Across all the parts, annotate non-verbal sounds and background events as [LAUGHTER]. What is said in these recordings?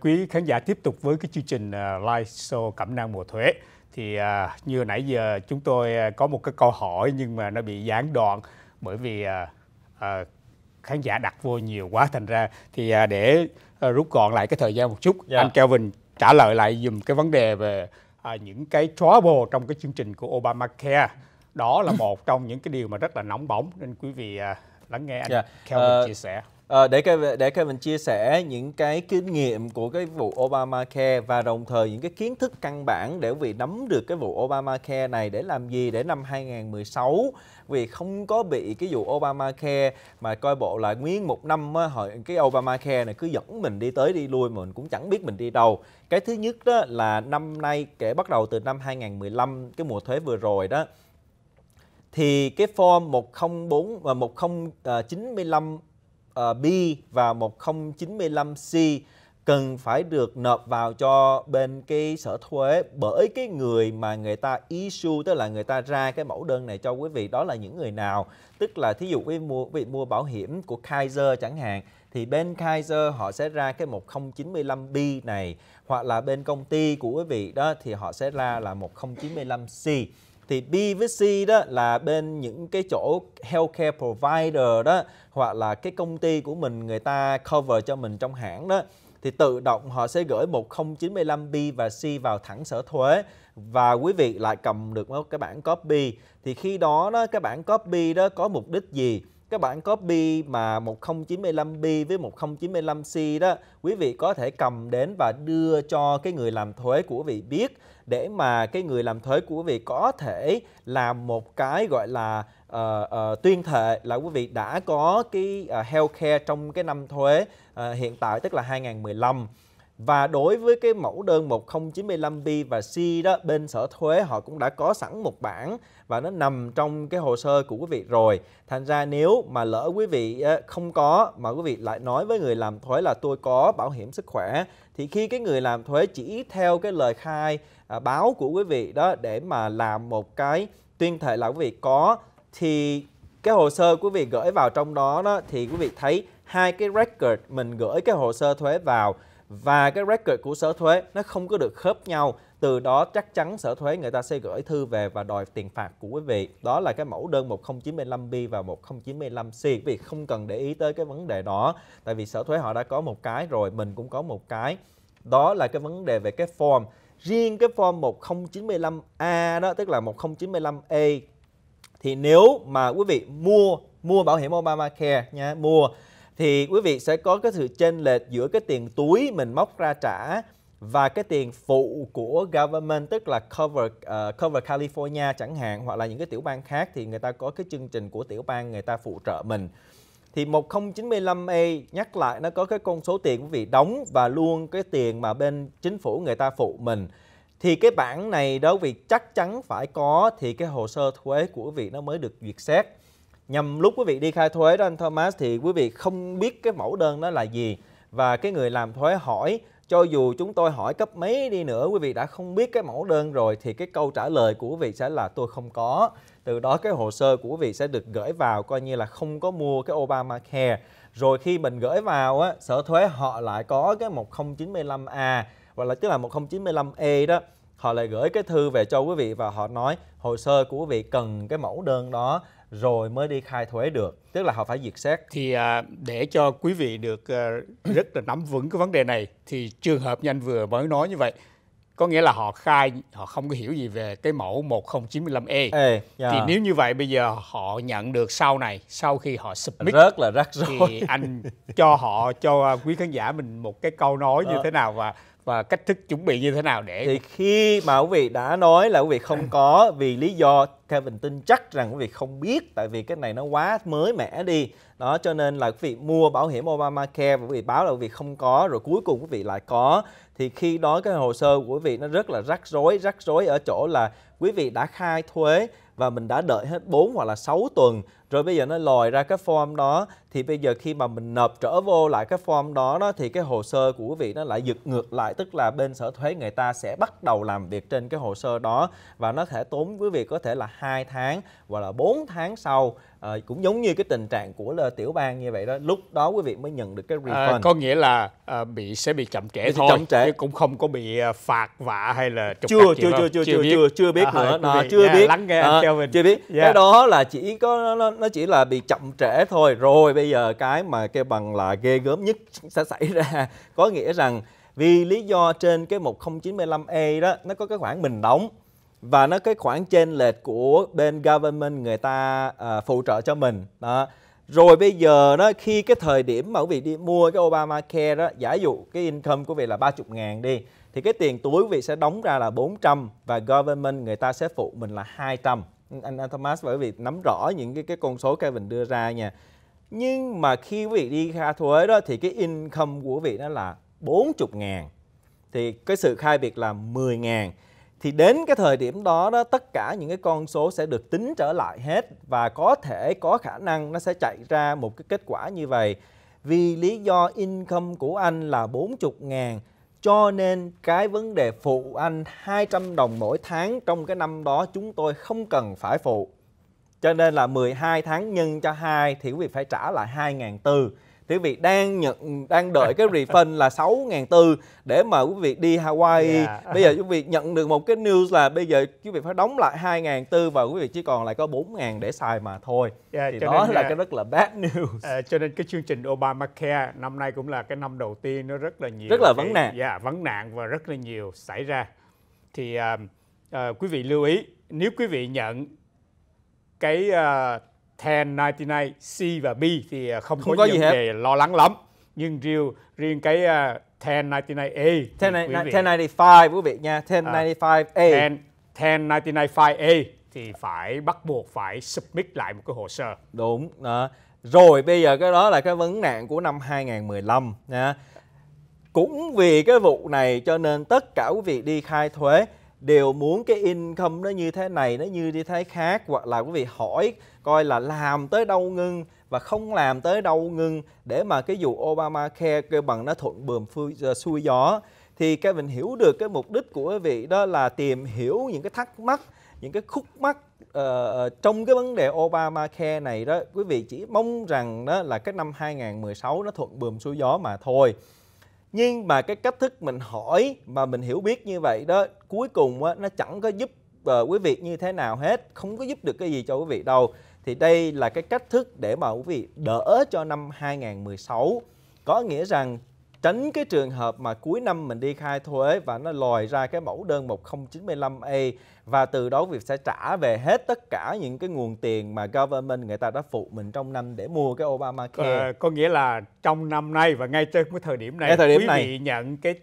quý khán giả tiếp tục với cái chương trình à, live show Cẩm nang mùa thuế. Thì à, như nãy giờ chúng tôi à, có một cái câu hỏi nhưng mà nó bị gián đoạn bởi vì khán giả đặt vô nhiều quá thành ra thì để rút gọn lại cái thời gian một chút, dạ. anh Kelvin trả lời lại dùm cái vấn đề về những cái trouble trong cái chương trình của Obamacare. Đó là một trong những cái điều mà rất là nóng bỏng nên quý vị lắng nghe anh yeah. Dạ. Kelvin uh, chia sẻ. À, để Kevin, để Kevin chia sẻ những cái kinh nghiệm của cái vụ Obamacare và đồng thời những cái kiến thức căn bản để vì nắm được cái vụ Obamacare này để làm gì để năm 2016 vì không có bị cái vụ Obamacare mà coi bộ là nguyên một năm á, hồi cái Obamacare này cứ dẫn mình đi tới đi lui mà mình cũng chẳng biết mình đi đâu. Cái thứ nhất đó là năm nay kể bắt đầu từ năm 2015 cái mùa thuế vừa rồi đó thì cái form 104 và 1095 ờ, B và 1095C cần phải được nộp vào cho bên cái sở thuế bởi cái người mà người ta issue tức là người ta ra cái mẫu đơn này cho quý vị đó là những người nào tức là thí dụ quý vị mua quý vị mua bảo hiểm của Kaiser chẳng hạn thì bên Kaiser họ sẽ ra cái 1095B này hoặc là bên công ty của quý vị đó thì họ sẽ ra là 1095C thì B với C đó là bên những cái chỗ healthcare provider đó hoặc là cái công ty của mình người ta cover cho mình trong hãng đó thì tự động họ sẽ gửi 1095B và C vào thẳng sở thuế và quý vị lại cầm được cái bản copy thì khi đó đó cái bản copy đó có mục đích gì các bản copy mà 1095B với 1095C đó quý vị có thể cầm đến và đưa cho cái người làm thuế của vị biết để mà cái người làm thuế của quý vị có thể làm một cái gọi là uh, uh, tuyên thệ là quý vị đã có cái uh, healthcare trong cái năm thuế uh, hiện tại tức là 2015 và đối với cái mẫu đơn 1095B và C đó bên sở thuế họ cũng đã có sẵn một bản và nó nằm trong cái hồ sơ của quý vị rồi. Thành ra nếu mà lỡ quý vị không có mà quý vị lại nói với người làm thuế là tôi có bảo hiểm sức khỏe thì khi cái người làm thuế chỉ theo cái lời khai À, báo của quý vị đó để mà làm một cái tuyên thệ là quý vị có thì cái hồ sơ quý vị gửi vào trong đó đó thì quý vị thấy hai cái record mình gửi cái hồ sơ thuế vào và cái record của sở thuế nó không có được khớp nhau từ đó chắc chắn sở thuế người ta sẽ gửi thư về và đòi tiền phạt của quý vị đó là cái mẫu đơn 1095B và 1095C quý vị không cần để ý tới cái vấn đề đó tại vì sở thuế họ đã có một cái rồi mình cũng có một cái đó là cái vấn đề về cái form riêng cái form 1095A đó tức là 1095E thì nếu mà quý vị mua mua bảo hiểm Obamacare nha mua thì quý vị sẽ có cái sự chênh lệch giữa cái tiền túi mình móc ra trả và cái tiền phụ của government tức là cover uh, cover California chẳng hạn hoặc là những cái tiểu bang khác thì người ta có cái chương trình của tiểu bang người ta phụ trợ mình thì 1095E nhắc lại nó có cái con số tiền quý vị đóng và luôn cái tiền mà bên chính phủ người ta phụ mình thì cái bản này đó quý vị chắc chắn phải có thì cái hồ sơ thuế của quý vị nó mới được duyệt xét nhằm lúc quý vị đi khai thuế đó anh Thomas thì quý vị không biết cái mẫu đơn đó là gì và cái người làm thuế hỏi cho dù chúng tôi hỏi cấp mấy đi nữa quý vị đã không biết cái mẫu đơn rồi thì cái câu trả lời của quý vị sẽ là tôi không có từ đó cái hồ sơ của quý vị sẽ được gửi vào coi như là không có mua cái Obamacare rồi khi mình gửi vào á sở thuế họ lại có cái 1095A hoặc là tức là 1095E đó họ lại gửi cái thư về cho quý vị và họ nói hồ sơ của quý vị cần cái mẫu đơn đó rồi mới đi khai thuế được tức là họ phải duyệt xét thì à, để cho quý vị được à, rất là nắm vững cái vấn đề này thì trường hợp nhanh vừa mới nói như vậy có nghĩa là họ khai họ không có hiểu gì về cái mẫu 1095E. yeah. Dạ. Thì nếu như vậy bây giờ họ nhận được sau này sau khi họ submit rớt là rắc rồi. Thì [LAUGHS] anh cho họ cho à, quý khán giả mình một cái câu nói như ờ. thế nào và và cách thức chuẩn bị như thế nào để thì khi mà quý vị đã nói là quý vị không có [COUGHS] vì lý do theo mình tin chắc rằng quý vị không biết tại vì cái này nó quá mới mẻ đi đó cho nên là quý vị mua bảo hiểm Obamacare và quý vị báo là quý vị không có rồi cuối cùng quý vị lại có thì khi đó cái hồ sơ của quý vị nó rất là rắc rối rắc rối ở chỗ là quý vị đã khai thuế và mình đã đợi hết 4 hoặc là 6 tuần rồi bây giờ nó lòi ra cái form đó thì bây giờ khi mà mình nộp trở vô lại cái form đó đó thì cái hồ sơ của quý vị nó lại giật ngược lại tức là bên sở thuế người ta sẽ bắt đầu làm việc trên cái hồ sơ đó và nó thể tốn quý vị có thể là hai tháng hoặc là 4 tháng sau à, cũng giống như cái tình trạng của là tiểu bang như vậy đó lúc đó quý vị mới nhận được cái à, refund à, có nghĩa là à, bị sẽ bị chậm trễ thôi chậm trễ. cũng không có bị à, phạt vạ hay là chưa chưa, chưa chưa chưa chưa chưa biết, chưa, chưa biết à, nữa chưa biết lắng nghe à, theo mình chưa biết yeah. Dạ. cái đó là chỉ có nó, nó, nó chỉ là bị chậm trễ thôi rồi bây giờ cái mà kêu bằng là ghê gớm nhất sẽ xảy ra [LAUGHS] có nghĩa rằng vì lý do trên cái 1095A đó nó có cái khoản mình đóng và nó cái khoản trên lệch của bên government người ta uh, phụ trợ cho mình đó rồi bây giờ đó khi cái thời điểm mà quý vị đi mua cái Obamacare đó giả dụ cái income của vị là 30 ngàn đi thì cái tiền túi quý vị sẽ đóng ra là 400 và government người ta sẽ phụ mình là 200 anh, anh Thomas bởi vì nắm rõ những cái cái con số Kevin đưa ra nha nhưng mà khi quý vị đi khai thuế đó thì cái income của quý vị đó là 40 ngàn thì cái sự khai biệt là 10 ngàn thì đến cái thời điểm đó, đó tất cả những cái con số sẽ được tính trở lại hết và có thể có khả năng nó sẽ chạy ra một cái kết quả như vậy vì lý do income của anh là 40 ngàn cho nên cái vấn đề phụ anh 200 đồng mỗi tháng trong cái năm đó chúng tôi không cần phải phụ. Cho nên là 12 tháng nhân cho 2 thì quý vị phải trả lại 2.400 thì quý vị đang nhận đang đợi cái refund là 6.000 tư để mà quý vị đi Hawaii yeah. Dạ. bây giờ quý vị nhận được một cái news là bây giờ quý vị phải đóng lại 2.000 tư và quý vị chỉ còn lại có 4.000 để xài mà thôi yeah, dạ, thì đó nên, là cái rất là bad news uh, cho nên cái chương trình Obamacare năm nay cũng là cái năm đầu tiên nó rất là nhiều rất là cái, vấn nạn yeah, dạ, vấn nạn và rất là nhiều xảy ra thì uh, uh, quý vị lưu ý nếu quý vị nhận cái uh, 1099C và B thì à, không, không có, có gì vấn đề lo lắng lắm nhưng riêng riêng cái uh, 1099A 1095 quý vị nha 1095A à, 10, 1095A thì phải bắt buộc phải submit lại một cái hồ sơ đúng đó. rồi bây giờ cái đó là cái vấn nạn của năm 2015 nha cũng vì cái vụ này cho nên tất cả quý vị đi khai thuế đều muốn cái income nó như thế này nó như thế thế khác hoặc là quý vị hỏi coi là làm tới đâu ngưng và không làm tới đâu ngưng để mà cái dù Obamacare kêu bằng nó thuận bườm ờ, xuôi gió thì cái mình hiểu được cái mục đích của quý vị đó là tìm hiểu những cái thắc mắc những cái khúc mắc uh, trong cái vấn đề Obama Obamacare này đó quý vị chỉ mong rằng đó là cái năm 2016 nó thuận bườm xuôi gió mà thôi nhưng mà cái cách thức mình hỏi mà mình hiểu biết như vậy đó cuối cùng á, nó chẳng có giúp uh, quý vị như thế nào hết không có giúp được cái gì cho quý vị đâu thì đây là cái cách thức để mà quý vị đỡ cho năm 2016 có nghĩa rằng tránh cái trường hợp mà cuối năm mình đi khai thuế và nó lòi ra cái mẫu đơn 1095A và từ đó việc sẽ trả về hết tất cả những cái nguồn tiền mà government người ta đã phụ mình trong năm để mua cái Obamacare. À, có nghĩa là trong năm nay và ngay trên cái thời điểm này, thời điểm quý này. vị nhận cái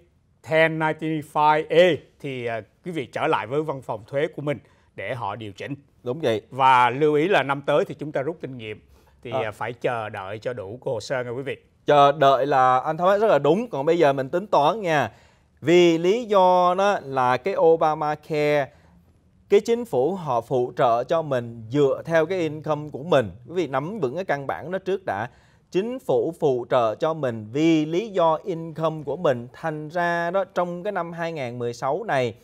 1095A thì ờ, quý vị trở lại với văn phòng thuế của mình để họ điều chỉnh. Đúng vậy. Và lưu ý là năm tới thì chúng ta rút kinh nghiệm thì à. phải chờ đợi cho đủ hồ sơ nha quý vị chờ đợi là anh Thomas rất là đúng còn bây giờ mình tính toán nha vì lý do đó là cái Obamacare cái chính phủ họ phụ trợ cho mình dựa theo cái income của mình quý vị nắm vững cái căn bản đó trước đã chính phủ phụ trợ cho mình vì lý do income của mình thành ra đó trong cái năm 2016 này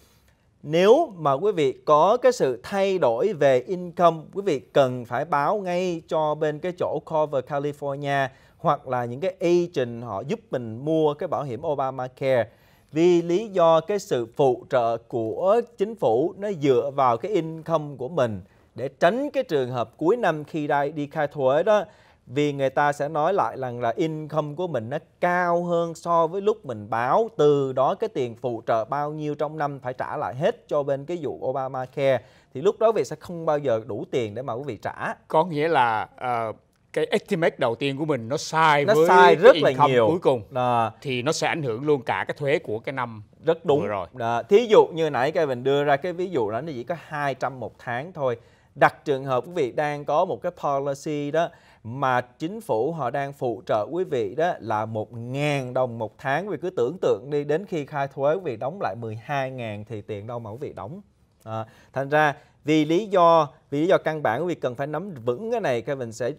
nếu mà quý vị có cái sự thay đổi về income quý vị cần phải báo ngay cho bên cái chỗ cover California hoặc là những cái agent họ giúp mình mua cái bảo hiểm Obamacare vì lý do cái sự phụ trợ của chính phủ nó dựa vào cái income của mình để tránh cái trường hợp cuối năm khi đi khai thuế đó vì người ta sẽ nói lại rằng là income của mình nó cao hơn so với lúc mình báo từ đó cái tiền phụ trợ bao nhiêu trong năm phải trả lại hết cho bên cái vụ Obamacare thì lúc đó vị sẽ không bao giờ đủ tiền để mà quý vị trả có nghĩa là uh, cái estimate đầu tiên của mình nó sai nó với sai rất là nhiều cuối cùng à. thì nó sẽ ảnh hưởng luôn cả cái thuế của cái năm rất đúng rồi à. thí dụ như nãy Kevin đưa ra cái ví dụ đó nó chỉ có 200 một tháng thôi đặt trường hợp quý vị đang có một cái policy đó mà chính phủ họ đang phụ trợ quý vị đó là 1.000 đồng một tháng vì cứ tưởng tượng đi đến khi khai thuế quý vị đóng lại 12.000 thì tiền đâu mà quý vị đóng À, thành ra vì lý do vì lý do căn bản của việc cần phải nắm vững cái này mình sẽ uh,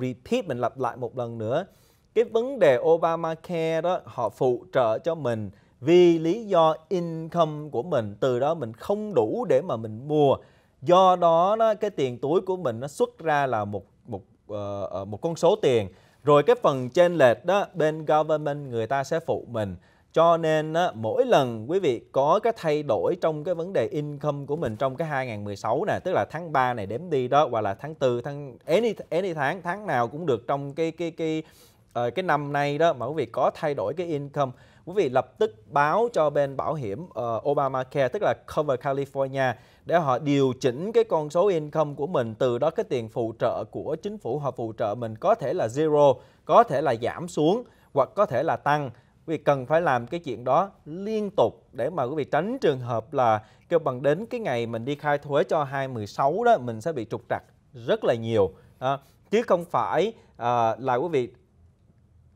repeat mình lặp lại một lần nữa cái vấn đề Obamacare đó họ phụ trợ cho mình vì lý do income của mình từ đó mình không đủ để mà mình mua do đó, đó cái tiền túi của mình nó xuất ra là một một uh, một con số tiền rồi cái phần trên lệch đó bên government người ta sẽ phụ mình cho nên á, mỗi lần quý vị có cái thay đổi trong cái vấn đề income của mình trong cái 2016 nè, tức là tháng 3 này đếm đi đó hoặc là tháng 4 tháng any any tháng tháng nào cũng được trong cái cái cái cái, ờ, cái năm nay đó mà quý vị có thay đổi cái income quý vị lập tức báo cho bên bảo hiểm uh, Obamacare tức là Cover California để họ điều chỉnh cái con số income của mình từ đó cái tiền phụ trợ của chính phủ họ phụ trợ mình có thể là zero, có thể là giảm xuống hoặc có thể là tăng quý vị cần phải làm cái chuyện đó liên tục để mà quý vị tránh trường hợp là kêu bằng đến cái ngày mình đi khai thuế cho 2016 đó mình sẽ bị trục trặc rất là nhiều à, chứ không phải à, là quý vị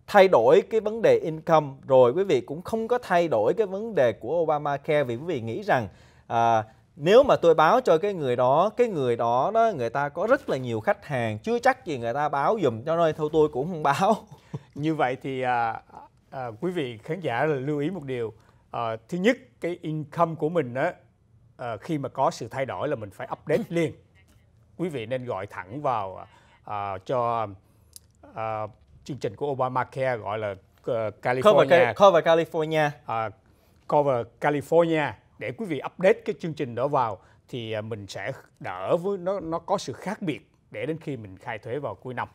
thay đổi cái vấn đề income rồi quý vị cũng không có thay đổi cái vấn đề của Obamacare vì quý vị nghĩ rằng à, nếu mà tôi báo cho cái người đó cái người đó đó người ta có rất là nhiều khách hàng chưa chắc gì người ta báo dùm cho nơi thôi tôi cũng không báo như vậy thì à, à, quý vị khán giả là lưu ý một điều à, thứ nhất cái income của mình á à, khi mà có sự thay đổi là mình phải update [LAUGHS] liền quý vị nên gọi thẳng vào à, cho à, chương trình của Obamacare gọi là ờ, California cover, cover California à, cover California để quý vị update cái chương trình đó vào thì à, mình sẽ đỡ với nó nó có sự khác biệt để đến khi mình khai thuế vào cuối năm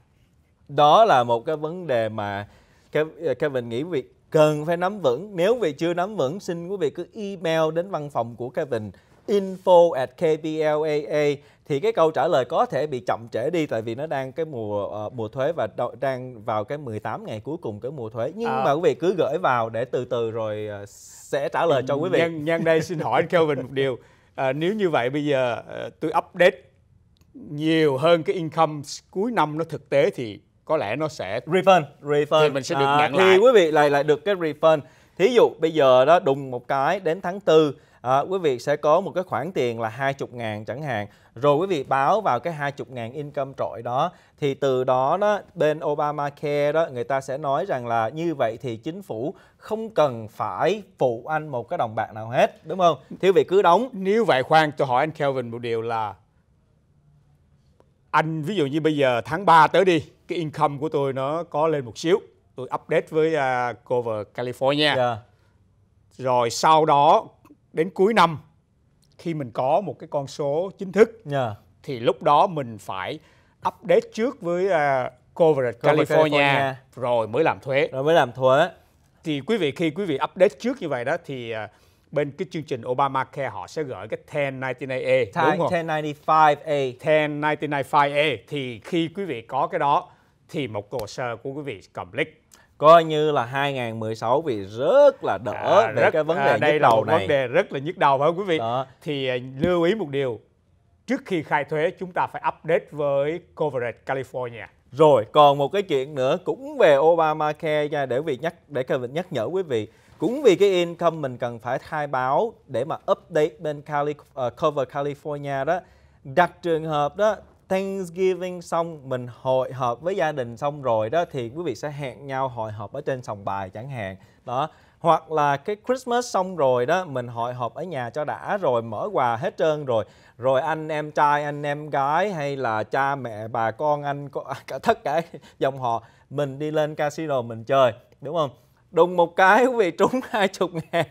đó là một cái vấn đề mà Ờ, Kevin nghĩ việc cần phải nắm vững. Nếu vị chưa nắm vững, xin quý vị cứ email đến văn phòng của Kevin info at kblaa thì cái câu trả lời có thể bị chậm trễ đi tại vì nó đang cái mùa uh, mùa thuế và đang vào cái 18 ngày cuối cùng cái mùa thuế nhưng à. mà quý vị cứ gửi vào để từ từ rồi uh, sẽ trả lời cho quý vị nhân nhân đây xin hỏi Kelvin một điều à, nếu như vậy bây giờ uh, tôi update nhiều hơn cái income cuối năm nó thực tế thì có lẽ nó sẽ refund refund thì mình sẽ được à, nhận à, lại thì quý vị lại lại được cái refund thí dụ bây giờ đó đùng một cái đến tháng tư à, quý vị sẽ có một cái khoản tiền là 20 ngàn chẳng hạn rồi quý vị báo vào cái 20 ngàn income trội đó thì từ đó đó bên Obamacare đó người ta sẽ nói rằng là như vậy thì chính phủ không cần phải phụ anh một cái đồng bạc nào hết đúng không thì vị cứ đóng nếu vậy khoan tôi hỏi anh Kelvin một điều là anh ví dụ như bây giờ tháng 3 tới đi cái income của tôi nó có lên một xíu tôi update với uh, cover California yeah. Dạ. rồi sau đó đến cuối năm khi mình có một cái con số chính thức yeah. Dạ. thì lúc đó mình phải update trước với uh, à, coverage California, California rồi mới làm thuế rồi mới làm thuế thì quý vị khi quý vị update trước như vậy đó thì uh, bên cái chương trình Obamacare họ sẽ gửi cái 1099A đúng không? 1095A. 1095A thì khi quý vị có cái đó thì một hồ sơ của quý vị complete coi như là 2016 vì rất là đỡ à, về rất, cái vấn à, đề à, đây nhức đầu này. vấn đề rất là nhức đầu phải không quý vị? Đó. Thì à, lưu ý một điều, trước khi khai thuế chúng ta phải update với coverage California. Rồi, còn một cái chuyện nữa cũng về Obamacare nha để việc nhắc để Kevin nhắc nhở quý vị. Cũng vì cái income mình cần phải khai báo để mà update bên Cali, uh, cover California đó. đặc trường hợp đó Thanksgiving xong mình hội họp với gia đình xong rồi đó thì quý vị sẽ hẹn nhau hội họp ở trên sòng bài chẳng hạn đó hoặc là cái Christmas xong rồi đó mình hội họp ở nhà cho đã rồi mở quà hết trơn rồi rồi anh em trai anh em gái hay là cha mẹ bà con anh à, cả tất cả [LAUGHS] dòng họ mình đi lên casino mình chơi đúng không đùng một cái quý vị trúng 20 [LAUGHS] ngàn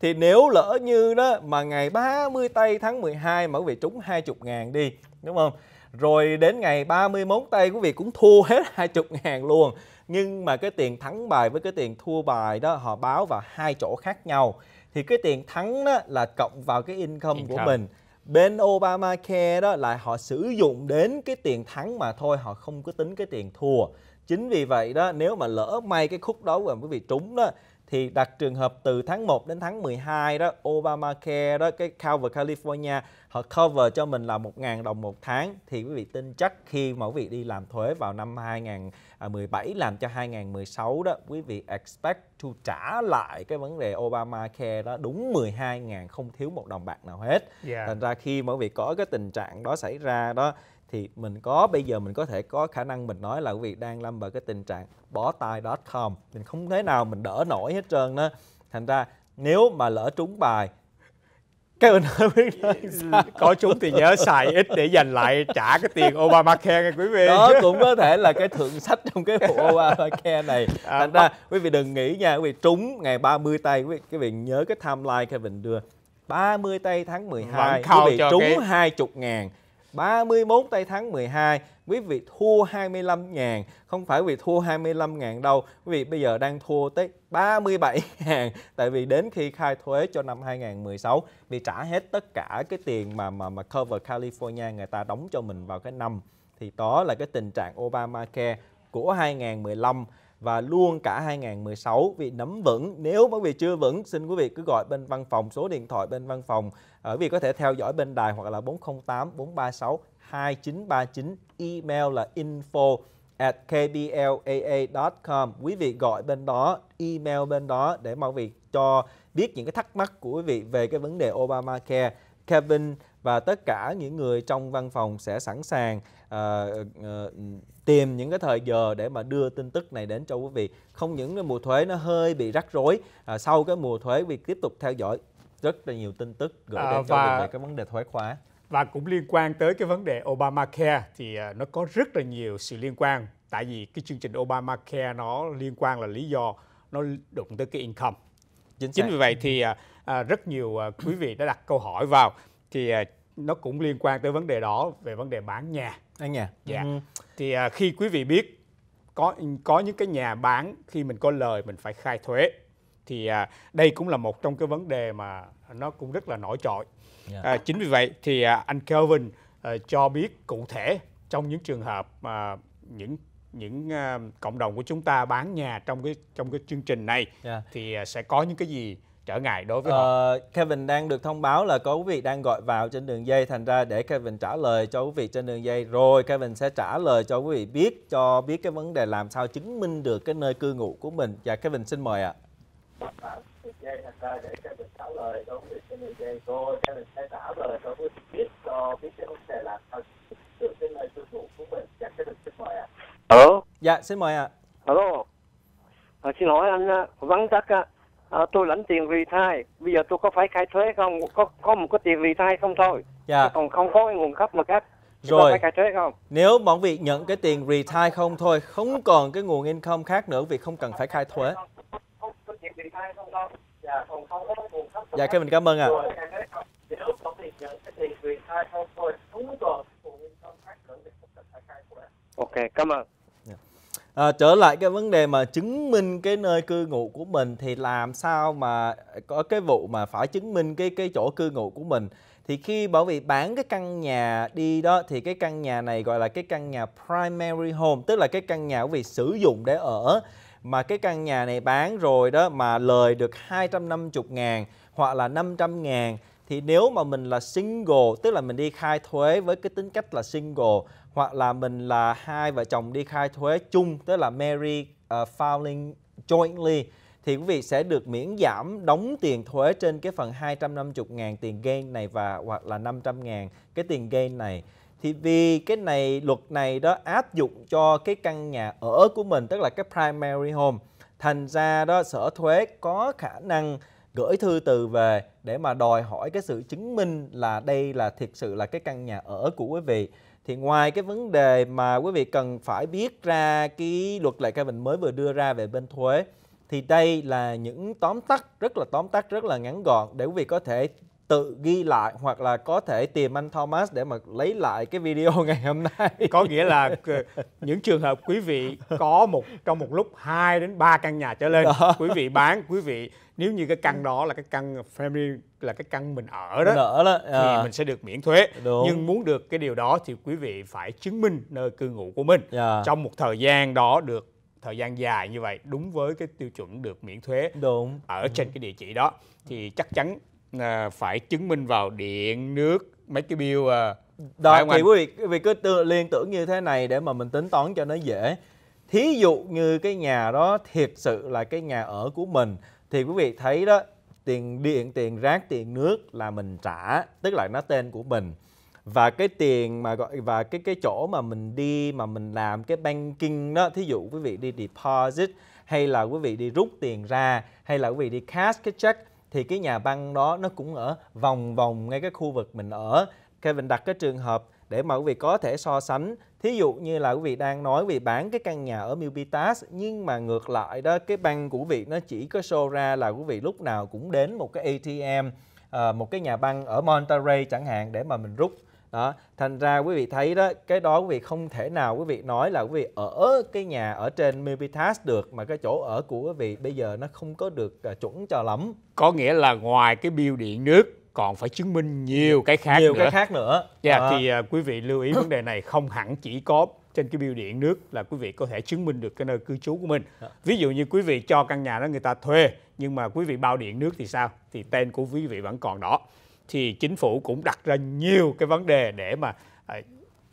thì nếu lỡ như đó mà ngày 30 tây tháng 12 mà quý vị trúng 20 ngàn đi đúng không rồi đến ngày 31 tây của Việt cũng thua hết 20 [LAUGHS] ngàn luôn nhưng mà cái tiền thắng bài với cái tiền thua bài đó họ báo vào hai chỗ khác nhau thì cái tiền thắng đó là cộng vào cái income, income. của mình bên Obamacare đó là họ sử dụng đến cái tiền thắng mà thôi họ không có tính cái tiền thua chính vì vậy đó nếu mà lỡ may cái khúc đó của quý vị trúng đó thì đặt trường hợp từ tháng 1 đến tháng 12 đó Obamacare đó cái cover California họ cover cho mình là 1.000 đồng một tháng thì quý vị tin chắc khi mà vị đi làm thuế vào năm 2017 làm cho 2016 đó quý vị expect to trả lại cái vấn đề Obamacare đó đúng 12.000 không thiếu một đồng bạc nào hết. Yeah. Dạ. Thành ra khi mà vị có cái tình trạng đó xảy ra đó thì mình có bây giờ mình có thể có khả năng mình nói là quý vị đang lâm vào cái tình trạng bó tay com mình không thế nào mình đỡ nổi hết trơn đó thành ra nếu mà lỡ trúng bài cái mình không biết ừ, có chúng thì nhớ xài ít để dành lại trả cái tiền Obamacare nha quý vị đó cũng có thể là cái thượng sách trong cái vụ Obamacare này à, thành ra quý vị đừng nghĩ nha quý vị trúng ngày 30 tây quý vị, quý vị nhớ cái timeline Kevin đưa 30 tây tháng 12 quý vị trúng cái... 20 ngàn 31 tây tháng 12 quý vị thua 25 ngàn không phải vì thua 25 ngàn đâu quý vị bây giờ đang thua tới 37 ngàn tại vì đến khi khai thuế cho năm 2016 bị trả hết tất cả cái tiền mà mà mà cover California người ta đóng cho mình vào cái năm thì đó là cái tình trạng Obamacare của 2015 và luôn cả 2016 vì nắm vững nếu quý vị chưa vững xin quý vị cứ gọi bên văn phòng số điện thoại bên văn phòng ở ờ, vị có thể theo dõi bên đài hoặc là 408 436 2939 email là info at kblaa.com quý vị gọi bên đó email bên đó để mong vị cho biết những cái thắc mắc của quý vị về cái vấn đề Obamacare Kevin và tất cả những người trong văn phòng sẽ sẵn sàng uh, uh, tìm những cái thời giờ để mà đưa tin tức này đến cho quý vị. Không những cái mùa thuế nó hơi bị rắc rối, à, sau cái mùa thuế việc tiếp tục theo dõi rất là nhiều tin tức gửi à, đến à, cho và... về cái vấn đề thuế khóa và cũng liên quan tới cái vấn đề Obamacare thì à, nó có rất là nhiều sự liên quan tại vì cái chương trình Obamacare nó liên quan là lý do nó đụng tới cái income chính, chính vì vậy thì à, rất nhiều quý vị đã đặt câu hỏi vào thì nó cũng liên quan tới vấn đề đó về vấn đề bán nhà anh nhà dạ ừ. thì à, khi quý vị biết có có những cái nhà bán khi mình có lời mình phải khai thuế thì à, đây cũng là một trong cái vấn đề mà nó cũng rất là nổi trội yeah. Dạ. à, chính vì vậy thì à, anh Kelvin à, cho biết cụ thể trong những trường hợp mà những những à, cộng đồng của chúng ta bán nhà trong cái trong cái chương trình này yeah. Dạ. thì à, sẽ có những cái gì trở ngại đối với họ? Uh, Kevin đang được thông báo là có quý vị đang gọi vào trên đường dây thành ra để Kevin trả lời cho quý vị trên đường dây rồi Kevin sẽ trả lời cho quý vị biết cho biết cái vấn đề làm sao chứng minh được cái nơi cư ngụ của mình. Dạ Kevin xin mời ạ. À. Alo. Dạ xin mời ạ. Alo. À, xin lỗi anh à, Văn Tắc ạ. À à, tôi lãnh tiền retire bây giờ tôi có phải khai thuế không có có một cái tiền retire không thôi dạ. còn không có cái nguồn gốc mà khác rồi phải khai thuế không nếu bọn vị nhận cái tiền retire không thôi không còn cái nguồn income khác nữa vì không cần phải khai thuế dạ cái mình cảm ơn ạ à. ok cảm ơn À, trở lại cái vấn đề mà chứng minh cái nơi cư ngụ của mình thì làm sao mà có cái vụ mà phải chứng minh cái cái chỗ cư ngụ của mình thì khi bảo vì bán cái căn nhà đi đó thì cái căn nhà này gọi là cái căn nhà primary home tức là cái căn nhà của việc sử dụng để ở mà cái căn nhà này bán rồi đó mà lời được 250 ngàn hoặc là 500 ngàn thì nếu mà mình là single tức là mình đi khai thuế với cái tính cách là single hoặc là mình là hai vợ chồng đi khai thuế chung tức là Mary uh, ờ, filing jointly thì quý vị sẽ được miễn giảm đóng tiền thuế trên cái phần 250.000 tiền gain này và hoặc là 500.000 cái tiền gain này. Thì vì cái này luật này đó áp dụng cho cái căn nhà ở của mình tức là cái primary home. Thành ra đó sở thuế có khả năng gửi thư từ về để mà đòi hỏi cái sự chứng minh là đây là thực sự là cái căn nhà ở của quý vị thì ngoài cái vấn đề mà quý vị cần phải biết ra cái luật lệ Kevin mới vừa đưa ra về bên thuế thì đây là những tóm tắt rất là tóm tắt rất là ngắn gọn để quý vị có thể tự ghi lại hoặc là có thể tìm anh Thomas để mà lấy lại cái video [LAUGHS] ngày hôm nay. Có nghĩa là những trường hợp quý vị có một trong một lúc 2 đến 3 căn nhà trở lên, Đó. quý vị bán, quý vị nếu như cái căn ừ. đó là cái căn family là cái căn mình ở đó, mình ở à. thì mình sẽ được miễn thuế Đúng. nhưng muốn được cái điều đó thì quý vị phải chứng minh nơi cư ngụ của mình yeah. Dạ. trong một thời gian đó được thời gian dài như vậy đúng với cái tiêu chuẩn được miễn thuế Đúng. ở trên ừ. cái địa chỉ đó thì chắc chắn à, phải chứng minh vào điện nước mấy cái bill à, đó thì quý vị, vị cứ tư, liên tưởng như thế này để mà mình tính toán cho nó dễ thí dụ như cái nhà đó thiệt sự là cái nhà ở của mình thì quý vị thấy đó tiền điện tiền rác tiền nước là mình trả tức là nó tên của mình và cái tiền mà gọi và cái cái chỗ mà mình đi mà mình làm cái banking đó thí dụ quý vị đi deposit hay là quý vị đi rút tiền ra hay là quý vị đi cash cái check thì cái nhà băng đó nó cũng ở vòng vòng ngay cái khu vực mình ở Kevin đặt cái trường hợp để mà quý vị có thể so sánh thí dụ như là quý vị đang nói quý vị bán cái căn nhà ở Milpitas nhưng mà ngược lại đó cái băng của quý vị nó chỉ có show ra là quý vị lúc nào cũng đến một cái ATM à, ờ, một cái nhà băng ở Monterey chẳng hạn để mà mình rút đó thành ra quý vị thấy đó cái đó quý vị không thể nào quý vị nói là quý vị ở cái nhà ở trên Milpitas được mà cái chỗ ở của quý vị bây giờ nó không có được ờ, chuẩn cho lắm có nghĩa là ngoài cái biêu điện nước còn phải chứng minh nhiều cái khác nhiều nữa. cái khác nữa. Dạ ờ. à. thì uh, quý vị lưu ý vấn đề này không hẳn chỉ có trên cái biêu điện nước là quý vị có thể chứng minh được cái nơi cư trú của mình. Dạ. Ví dụ như quý vị cho căn nhà đó người ta thuê nhưng mà quý vị bao điện nước thì sao? Thì tên của quý vị vẫn còn đó. Thì chính phủ cũng đặt ra nhiều cái vấn đề để mà à,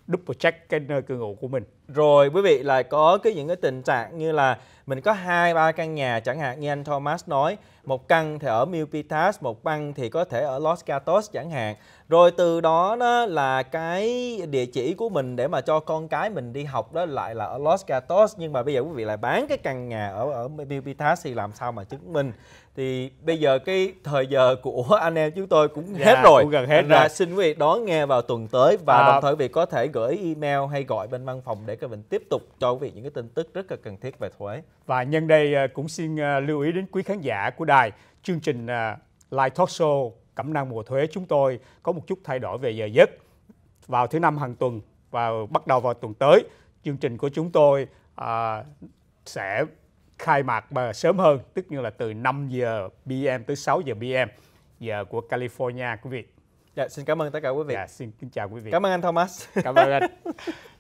double check cái nơi cư ngụ của mình rồi quý vị là có cái những cái tình trạng như là mình có hai ba căn nhà chẳng hạn như anh Thomas nói một căn thì ở Milpitas một căn thì có thể ở Los Gatos chẳng hạn rồi từ đó đó là cái địa chỉ của mình để mà cho con cái mình đi học đó lại là ở Los Gatos nhưng mà bây giờ quý vị lại bán cái căn nhà ở ở Milpitas thì làm sao mà chứng minh thì bây giờ cái thời giờ của [LAUGHS] anh em chúng tôi cũng yeah, hết dạ, rồi cũng gần hết Nên rồi. xin quý vị đón nghe vào tuần tới và à. đồng thời quý vị có thể gửi email hay gọi bên văn phòng để các mình tiếp tục cho quý vị những cái tin tức rất là cần thiết về thuế và nhân đây ờ, cũng xin ờ, lưu ý đến quý khán giả của đài chương trình ờ, live talk show cẩm năng mùa thuế chúng tôi có một chút thay đổi về giờ giấc vào thứ năm hàng tuần và bắt đầu vào tuần tới chương trình của chúng tôi à, sẽ khai mạc ờ, sớm hơn, tức như là từ 5 giờ PM tới 6 giờ PM giờ của California quý vị. Dạ, xin cảm ơn tất cả quý vị. Dạ, xin kính chào quý vị. Cảm ơn anh Thomas. Cảm ơn anh. [LAUGHS]